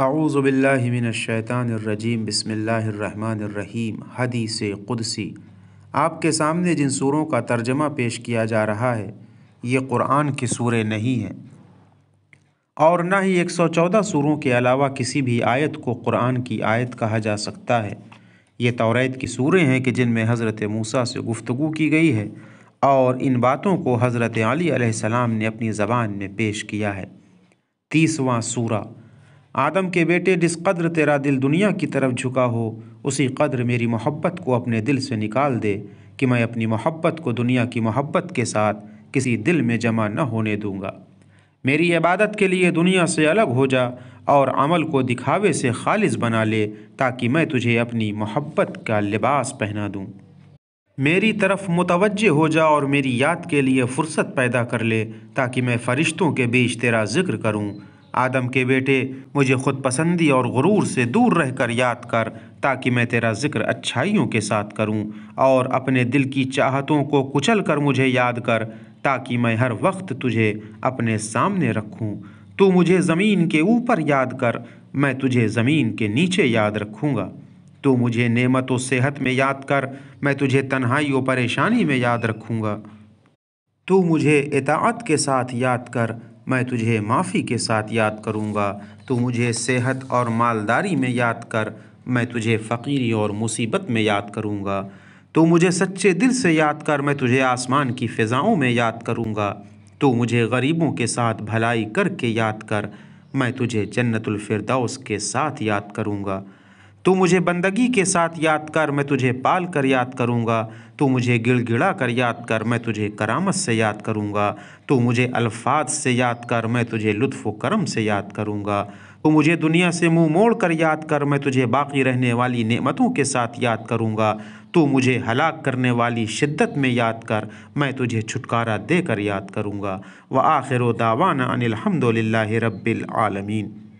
आऊज़बिल्लिमिनशैतानरजीम बसमीम हदीस क़ुदसी आपके सामने जिन सूरों का तर्जमा पेश किया जा रहा है ये क़ुरान की सूरें नहीं हैं और न ही 114 सूरों के अलावा किसी भी आयत को क़ुरान की आयत कहा जा सकता है ये तौरात की सूरें हैं कि जिनमें हज़रत मूसा से गुफ्तु की गई है और इन बातों को हज़रत अली ने अपनी ज़बान में पेश किया है तीसवां सूरा आदम के बेटे जिस कद्र तेरा दिल दुनिया की तरफ झुका हो उसी कद्र मेरी मोहब्बत को अपने दिल से निकाल दे कि मैं अपनी मोहब्बत को दुनिया की मोहब्बत के साथ किसी दिल में जमा न होने दूंगा मेरी इबादत के लिए दुनिया से अलग हो जा और अमल को दिखावे से खालिज बना ले ताकि मैं तुझे अपनी मोहब्बत का लिबास पहना दूँ मेरी तरफ मुतवजह हो जा और मेरी याद के लिए फुर्सत पैदा कर ले ताकि मैं फ़रिश्तों के बीच तेरा ज़िक्र करूँ आदम के बेटे मुझे खुद पसंदी और गुरूर से दूर रहकर याद कर ताकि मैं तेरा जिक्र अच्छाइयों के साथ करूं और अपने दिल की चाहतों को कुचल कर मुझे याद कर ताकि मैं हर वक्त तुझे अपने सामने रखूं तू मुझे ज़मीन के ऊपर याद कर मैं तुझे ज़मीन के नीचे याद रखूँगा तू मुझे नेमत व सेहत में याद कर मैं तुझे तन्हाई व परेशानी में याद रखूँगा तू मुझे इतात के साथ याद कर मैं तुझे माफ़ी के साथ याद करूँगा तो मुझे सेहत और मालदारी में याद कर मैं तुझे फ़कीरी और मुसीबत में याद करूँगा तो मुझे सच्चे दिल से याद कर मैं तुझे आसमान की फ़िज़ाओं में याद करूँगा तो मुझे गरीबों के साथ भलाई करके याद कर मैं तुझे जन्नतुल फिरदौस के साथ याद करूँगा तू मुझे बंदगी के साथ याद कर मैं तुझे पाल कर याद करूँगा तू मुझे गिड़गिड़ा कर याद कर मैं तुझे करामत से याद करूँगा तू मुझे अल्फाज से याद कर मैं तुझे लुत्फ़ करम से याद करूँगा तू मुझे दुनिया से मुंह मोड़ कर याद कर मैं तुझे बाकी रहने वाली नेमतों के साथ याद करूँगा तू मुझे हलाक करने वाली शिद्दत में याद कर मैं तुझे छुटकारा दे कर याद करूँगा व आखिर दावाना अनिलहमदिल्ला रब्बिल आलमीन